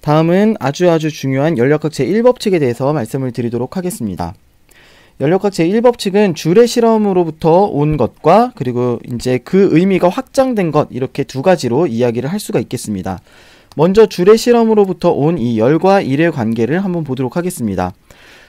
다음은 아주 아주 중요한 연력학 제1법칙에 대해서 말씀을 드리도록 하겠습니다. 연력학 제1법칙은 줄의 실험으로부터 온 것과 그리고 이제 그 의미가 확장된 것 이렇게 두 가지로 이야기를 할 수가 있겠습니다. 먼저 줄의 실험으로부터 온 이 열과 일의 관계를 한번 보도록 하겠습니다.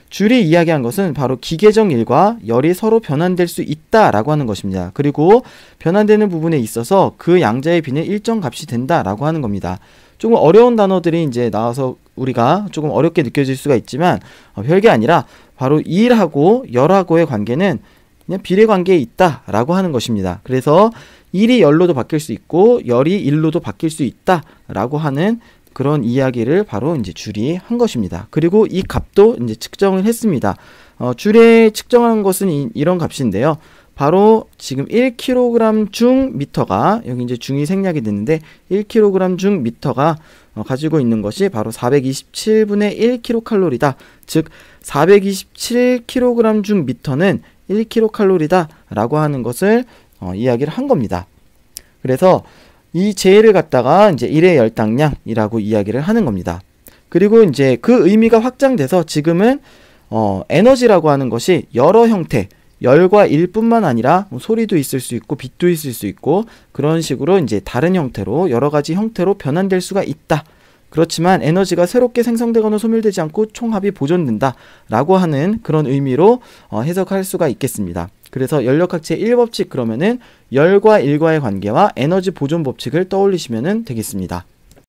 줄이 이야기한 것은 바로 기계적 일과 열이 서로 변환될 수 있다라고 하는 것입니다. 그리고 변환되는 부분에 있어서 그 양자의 비는 일정 값이 된다라고 하는 겁니다. 조금 어려운 단어들이 이제 나와서 우리가 조금 어렵게 느껴질 수가 있지만 어, 별게 아니라 바로 일하고 열하고의 관계는 그냥 비례 관계에 있다라고 하는 것입니다. 그래서 일이 열로도 바뀔 수 있고 열이 일로도 바뀔 수 있다라고 하는 그런 이야기를 바로 이제 줄이 한 것입니다. 그리고 이 값도 이제 측정을 했습니다. 어, 줄에 측정한 것은 이, 이런 값인데요. 바로 지금 1kg 중 미터가 여기 이제 중이 생략이 됐는데 1kg 중 미터가 어, 가지고 있는 것이 바로 427분의 1kcal다. 이즉 427kg 중 미터는 1kcal다라고 이 하는 것을 어, 이야기를 한 겁니다. 그래서 이 제를 갖다가 이제 1의 열당량이라고 이야기를 하는 겁니다. 그리고 이제 그 의미가 확장돼서 지금은 어, 에너지라고 하는 것이 여러 형태, 열과 일뿐만 아니라 뭐 소리도 있을 수 있고 빛도 있을 수 있고 그런 식으로 이제 다른 형태로 여러 가지 형태로 변환될 수가 있다. 그렇지만 에너지가 새롭게 생성되거나 소멸되지 않고 총합이 보존된다라고 하는 그런 의미로 어, 해석할 수가 있겠습니다. 그래서 열역학체 1법칙 그러면은 열과 일과의 관계와 에너지 보존 법칙을 떠올리시면 되겠습니다.